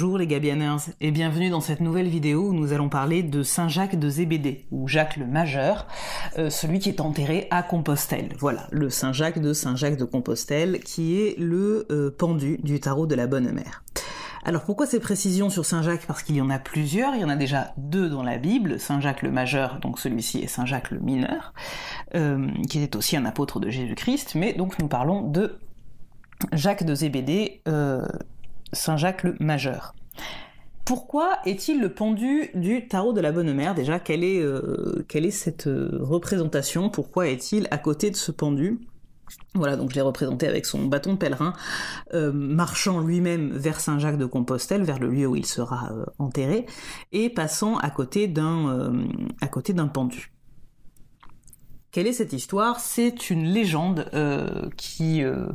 Bonjour les Gabianers et bienvenue dans cette nouvelle vidéo où nous allons parler de Saint Jacques de Zébédée, ou Jacques le Majeur, euh, celui qui est enterré à Compostelle. Voilà, le Saint Jacques de Saint Jacques de Compostelle qui est le euh, pendu du tarot de la Bonne Mère. Alors pourquoi ces précisions sur Saint Jacques Parce qu'il y en a plusieurs, il y en a déjà deux dans la Bible, Saint Jacques le majeur, donc celui-ci, est Saint Jacques le mineur, euh, qui était aussi un apôtre de Jésus-Christ, mais donc nous parlons de Jacques de Zébédée, Saint-Jacques-le-Majeur. Pourquoi est-il le pendu du tarot de la bonne mère Déjà, quelle est, euh, cette euh, représentation Pourquoi est-il à côté de ce pendu voilà, donc je l'ai représenté avec son bâton pèlerin, euh, marchant lui-même vers Saint-Jacques de Compostelle, vers le lieu où il sera enterré, et passant à côté d'un pendu. Quelle est cette histoire C'est une légende euh, qui euh,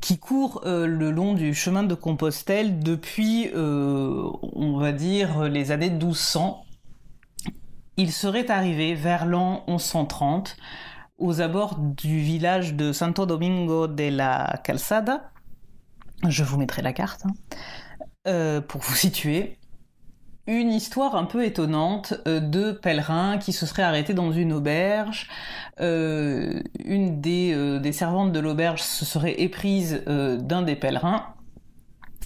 qui court euh, le long du chemin de Compostelle depuis, on va dire, les années 1200. Il serait arrivé vers l'an 1130 aux abords du village de Santo Domingo de la Calzada. Je vous mettrai la carte hein, pour vous situer une histoire un peu étonnante euh, de pèlerins qui se seraient arrêtés dans une auberge. Euh, une euh, des, servantes de l'auberge se serait éprise d'un des pèlerins.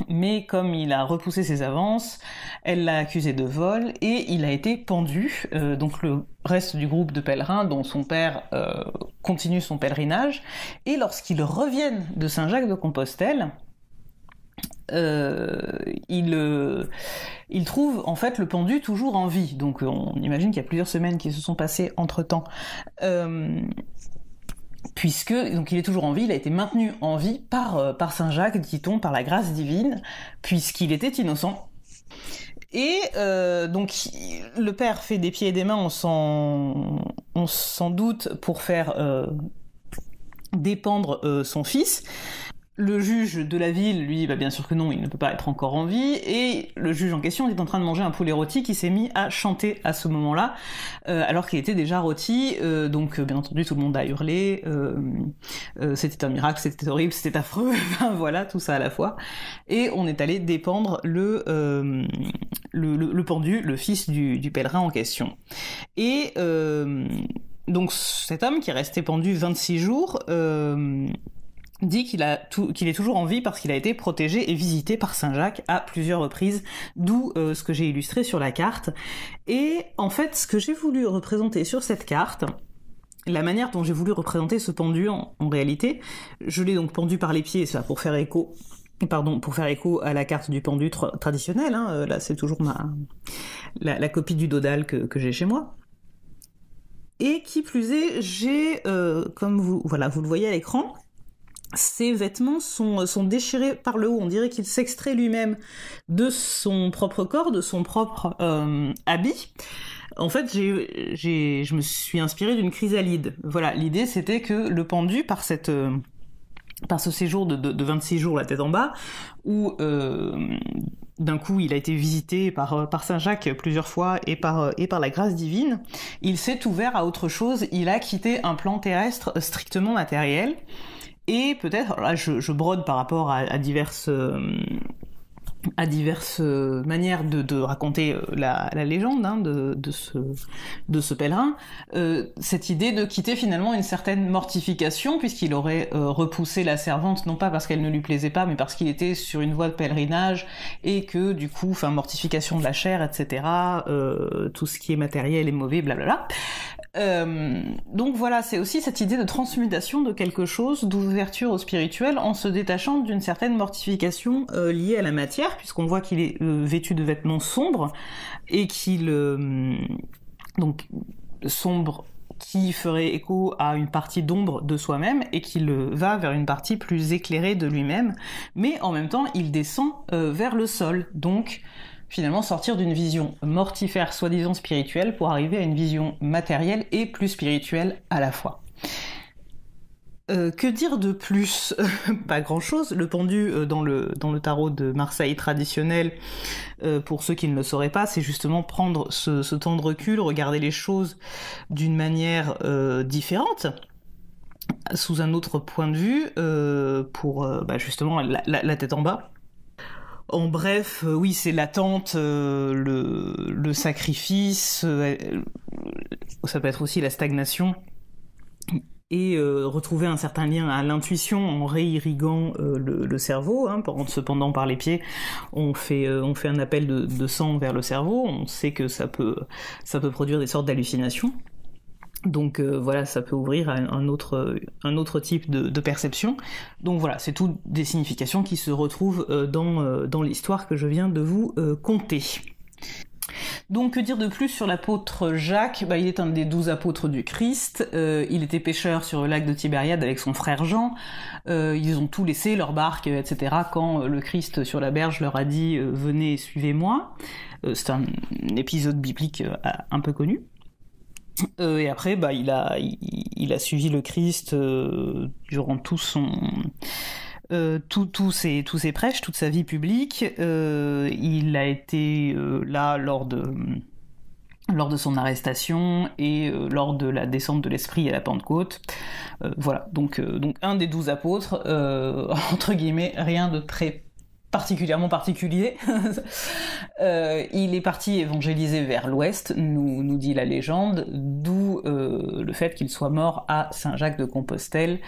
Mais comme il a repoussé ses avances, elle l'a accusé de vol et il a été pendu. donc le reste du groupe de pèlerins, dont son père continue son pèlerinage. Et lorsqu'ils reviennent de Saint-Jacques de Compostelle, euh, il, euh, il trouve en fait le pendu toujours en vie. Donc euh, on imagine qu'il y a plusieurs semaines qui se sont passées entre temps puisque donc il est toujours en vie, il a été maintenu en vie par, par Saint Jacques, dit-on, par la grâce divine, puisqu'il était innocent. Et donc le père fait des pieds et des mains, on s'en doute pour faire dépendre son fils. Le juge de la ville, lui, bah bien sûr que non, il ne peut pas être encore en vie. Et le juge en question est en train de manger un poulet rôti qui s'est mis à chanter à ce moment-là, euh, alors qu'il était déjà rôti. Euh, donc, euh, bien entendu, tout le monde a hurlé. c'était un miracle, c'était horrible, c'était affreux. enfin, voilà, tout ça à la fois. Et on est allé dépendre le, le, pendu, le fils du, du pèlerin en question. Et donc, cet homme qui est resté pendu 26 jours dit qu'il est toujours en vie parce qu'il a été protégé et visité par Saint Jacques à plusieurs reprises, d'où euh, ce que j'ai illustré sur la carte. Et en fait, ce que j'ai voulu représenter sur cette carte, la manière dont j'ai voulu représenter ce pendu en, réalité, je l'ai donc pendu par les pieds, ça pour faire écho. Pardon, pour faire écho à la carte du pendu traditionnel, hein, euh, là c'est toujours ma, la, copie du dodal que, j'ai chez moi. Et qui plus est, j'ai, euh, comme vous, voilà, vous le voyez à l'écran, ses vêtements sont, euh, sont, déchirés par le haut. On dirait qu'il s'extrait lui-même de son propre corps, de son propre euh, habit. En fait, je me suis inspirée d'une chrysalide. Voilà, l'idée c'était que le pendu, par cette euh, par ce séjour de, de, 26 jours la tête en bas, où d'un coup il a été visité par, par Saint Jacques plusieurs fois et par, et par la grâce divine, il s'est ouvert à autre chose, il a quitté un plan terrestre strictement matériel et peut-être, là je, brode par rapport à, diverses... Euh, à diverses manières de, raconter euh, la, légende hein, de, de, ce, de ce pèlerin, euh, cette idée de quitter finalement une certaine mortification, puisqu'il aurait repoussé la servante, non pas parce qu'elle ne lui plaisait pas, mais parce qu'il était sur une voie de pèlerinage, et que du coup, fin mortification de la chair, etc., tout ce qui est matériel est mauvais, blablabla. Euh, donc voilà, c'est aussi cette idée de transmutation de quelque chose, d'ouverture au spirituel, en se détachant d'une certaine mortification euh, liée à la matière, puisqu'on voit qu'il est euh, vêtu de vêtements sombres et qu'il donc sombre qui ferait écho à une partie d'ombre de soi-même et qu'il va vers une partie plus éclairée de lui-même, mais en même temps il descend vers le sol. Donc finalement sortir d'une vision mortifère soi-disant spirituelle pour arriver à une vision matérielle et plus spirituelle à la fois. Euh, que dire de plus Pas grand-chose. Le pendu euh, dans, le, dans le tarot de Marseille traditionnel, euh, pour ceux qui ne le sauraient pas, c'est justement prendre ce, temps de recul, regarder les choses d'une manière différente sous un autre point de vue, pour bah, justement la, tête en bas, en bref, euh, oui, c'est l'attente, euh, le, sacrifice, euh, ça peut être aussi la stagnation, et retrouver un certain lien à l'intuition en réirriguant le, le, cerveau, cependant hein, par les pieds, on fait, un appel de, sang vers le cerveau, on sait que ça peut, ça peut produire des sortes d'hallucinations. Donc euh, voilà, ça peut ouvrir un euh, autre, type de, perception. Donc voilà, c'est toutes des significations qui se retrouvent euh, dans, l'histoire que je viens de vous conter. Donc que dire de plus sur l'apôtre Jacques bah, Il est un des douze apôtres du Christ, il était pêcheur sur le lac de Tibériade avec son frère Jean, ils ont tout laissé, leur barque, etc., quand le Christ sur la berge leur a dit Venez, suivez-moi ⁇ C'est un épisode biblique un peu connu. Euh, et après, bah, il a, il, a suivi le Christ euh, durant tout son, euh, tout, tous ses prêches, toute sa vie publique. il a été là lors de, lors de son arrestation et lors de la descente de l'esprit à la Pentecôte. voilà, donc, donc un des douze apôtres, entre guillemets, rien de très particulièrement particulier. Euh, il est parti évangéliser vers l'ouest, nous, nous dit la légende, d'où euh, le fait qu'il soit mort à Saint-Jacques de Compostelle,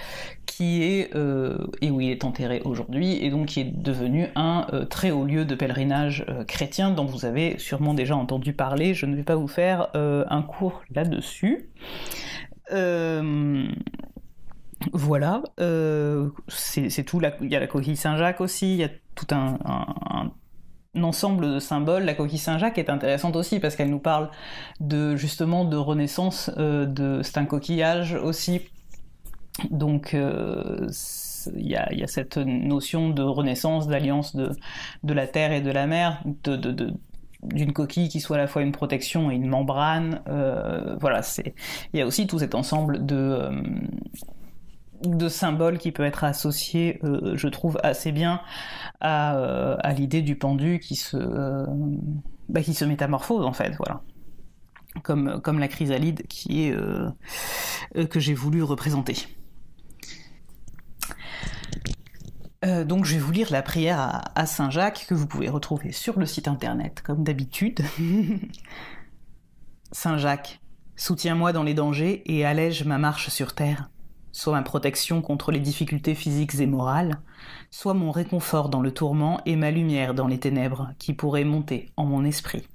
qui est euh, et où il est enterré aujourd'hui, et donc qui est devenu un très haut lieu de pèlerinage chrétien dont vous avez sûrement déjà entendu parler. Je ne vais pas vous faire un cours là-dessus. Euh, voilà, euh, c'est tout. Il y a la coquille Saint-Jacques aussi, il y a tout un, ensemble de symboles. La coquille Saint-Jacques est intéressante aussi parce qu'elle nous parle de justement de renaissance. Euh, de, c'est un coquillage aussi. Donc, euh, il y, a, cette notion de renaissance, d'alliance de, de, la terre et de la mer, d'une coquille qui soit à la fois une protection et une membrane. voilà, c'est il y a aussi tout cet ensemble de, de symbole qui peut être associé, euh, je trouve, assez bien euh, à, l'idée du pendu qui se, euh, bah, qui se métamorphose, en fait, voilà. Comme, comme la chrysalide qui que j'ai voulu représenter. donc je vais vous lire la prière à Saint-Jacques que vous pouvez retrouver sur le site internet comme d'habitude. Saint-Jacques, soutiens-moi dans les dangers et allège ma marche sur terre soit ma protection contre les difficultés physiques et morales, soit mon réconfort dans le tourment et ma lumière dans les ténèbres qui pourraient monter en mon esprit.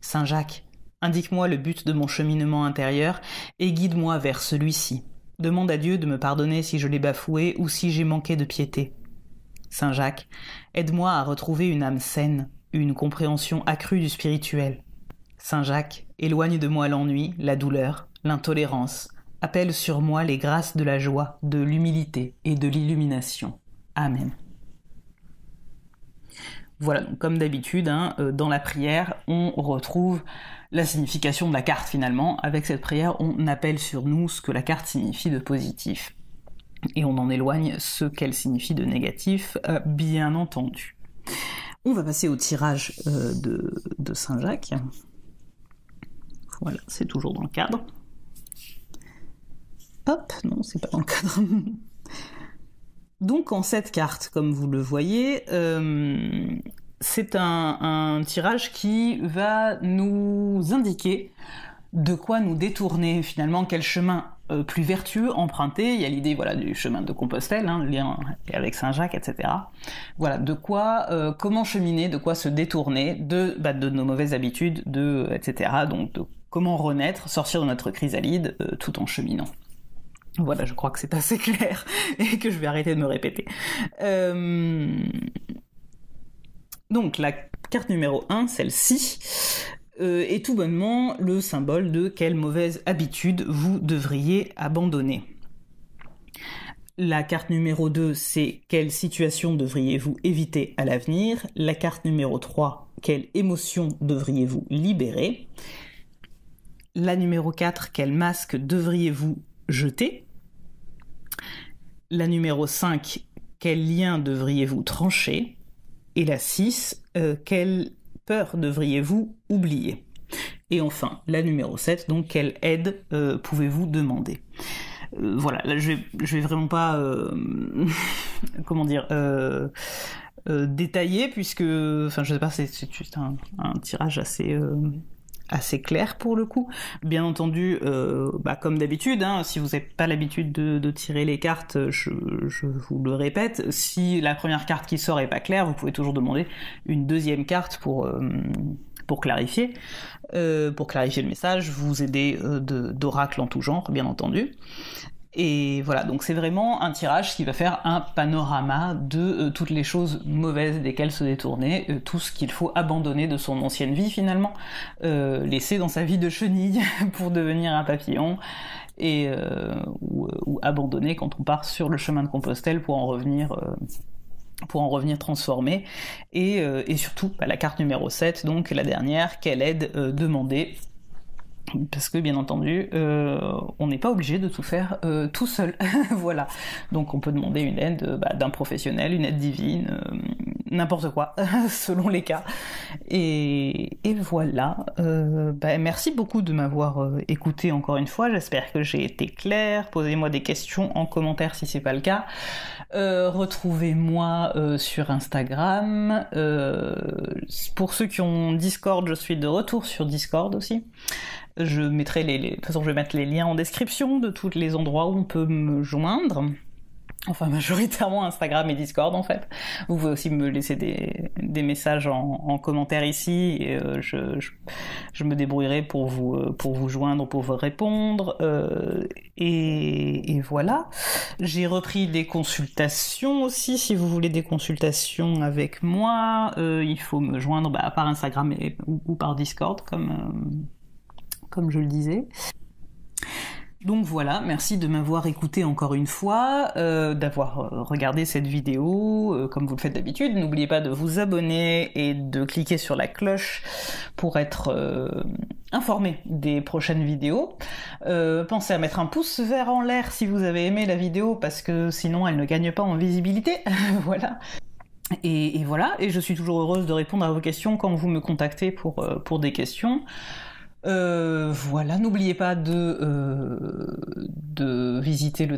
Saint Jacques, indique-moi le but de mon cheminement intérieur et guide-moi vers celui-ci. Demande à Dieu de me pardonner si je l'ai bafoué ou si j'ai manqué de piété. Saint Jacques, aide-moi à retrouver une âme saine, une compréhension accrue du spirituel. Saint Jacques, éloigne de moi l'ennui, la douleur, l'intolérance, appelle sur moi les grâces de la joie, de l'humilité et de l'illumination. Amen. Voilà, comme d'habitude, hein, euh, dans la prière, on retrouve la signification de la carte finalement. Avec cette prière, on appelle sur nous ce que la carte signifie de positif. Et on en éloigne ce qu'elle signifie de négatif, euh, bien entendu. On va passer au tirage euh, de Saint-Jacques. Voilà, c'est toujours dans le cadre. Hop, non, c'est pas dans le cadre. Donc en cette carte, comme vous le voyez, euh, c'est un, tirage qui va nous indiquer de quoi nous détourner finalement, quel chemin euh, plus vertueux emprunter. Il y a l'idée voilà du chemin de Compostelle, le hein, lien avec Saint Jacques, etc. Voilà de quoi, euh, comment cheminer, de quoi se détourner de bah, de nos mauvaises habitudes, de etc. Donc de comment renaître, sortir de notre chrysalide tout en cheminant. Voilà, je crois que c'est assez clair et que je vais arrêter de me répéter. Euh, donc la carte numéro 1, celle-ci, euh, est tout bonnement le symbole de quelle mauvaise habitude vous devriez abandonner. La carte numéro 2, c'est quelle situation devriez-vous éviter à l'avenir. La carte numéro 3, quelle émotion devriez-vous libérer. La numéro 4, quel masque devriez-vous jeter. La numéro 5, quel lien devriez-vous trancher Et la 6, euh, quelle peur devriez-vous oublier Et enfin, la numéro 7, donc quelle aide euh, pouvez-vous demander euh, voilà, là, je vais, je vais vraiment pas, comment dire, détailler puisque, enfin, je sais pas, c'est juste un, tirage assez assez clair pour le coup. Bien entendu, euh, bah, comme d'habitude, hein, si vous n'avez pas l'habitude de, tirer les cartes, euh, je, vous le répète, si la première carte qui sort est pas claire, vous pouvez toujours demander une deuxième carte pour, euh, pour clarifier, pour clarifier le message, vous aider d'oracle en tout genre, bien entendu. Et voilà, donc c'est vraiment un tirage qui va faire un panorama de euh, toutes les choses mauvaises desquelles se détourner, euh, tout ce qu'il faut abandonner de son ancienne vie finalement, euh, laisser dans sa vie de chenille pour devenir un papillon, et ou, abandonner quand on part sur le chemin de Compostelle pour en revenir pour en revenir transformé. Et, surtout, bah, la carte numéro 7, donc la dernière, quelle aide demander parce que bien entendu, euh, on n'est pas obligé de tout faire euh, tout seul. voilà. Donc on peut demander une aide euh, bah, d'un professionnel, une aide divine, n'importe quoi, selon les cas. Et, voilà. Bah, merci beaucoup de m'avoir écouté encore une fois. J'espère que j'ai été clair Posez-moi des questions en commentaire si c'est pas le cas. Retrouvez-moi sur Instagram. pour ceux qui ont Discord, je suis de retour sur Discord aussi. Je mettrai les, De toute façon, je vais mettre les liens en description de tous les endroits où on peut me joindre. Enfin, majoritairement Instagram et Discord, en fait. Vous pouvez aussi me laisser des, des messages en, en, commentaire ici. Et, euh, je, je, me débrouillerai pour vous, euh, pour vous joindre, pour vous répondre. Euh, et, voilà. J'ai repris des consultations aussi. Si vous voulez des consultations avec moi, il faut me joindre bah, par Instagram ou, ou, par Discord, comme comme je le disais. Donc voilà, merci de m'avoir écouté encore une fois, euh, d'avoir euh, regardé cette vidéo euh, comme vous le faites d'habitude. N'oubliez pas de vous abonner et de cliquer sur la cloche pour être informé des prochaines vidéos. pensez à mettre un pouce vert en l'air si vous avez aimé la vidéo parce que sinon elle ne gagne pas en visibilité. voilà. Et, et, voilà, et je suis toujours heureuse de répondre à vos questions quand vous me contactez pour, pour des questions. Euh, voilà, n'oubliez pas de, euh, visiter le,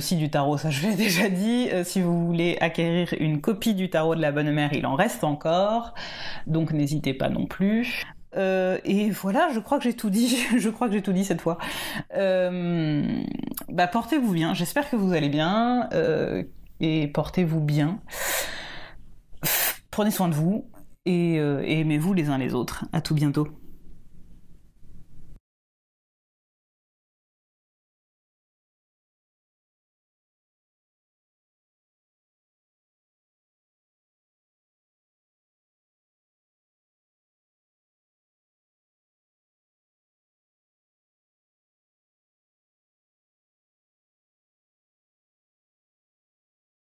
site du tarot, ça je l'ai déjà dit. Euh, si vous voulez acquérir une copie du tarot de la bonne mère, il en reste encore, donc n'hésitez pas non plus. et voilà, je crois que j'ai tout dit. je crois que j'ai tout dit cette fois. Bah, portez-vous bien. J'espère que vous allez bien et portez-vous bien. Prenez soin de vous et, et aimez-vous les uns les autres. À tout bientôt.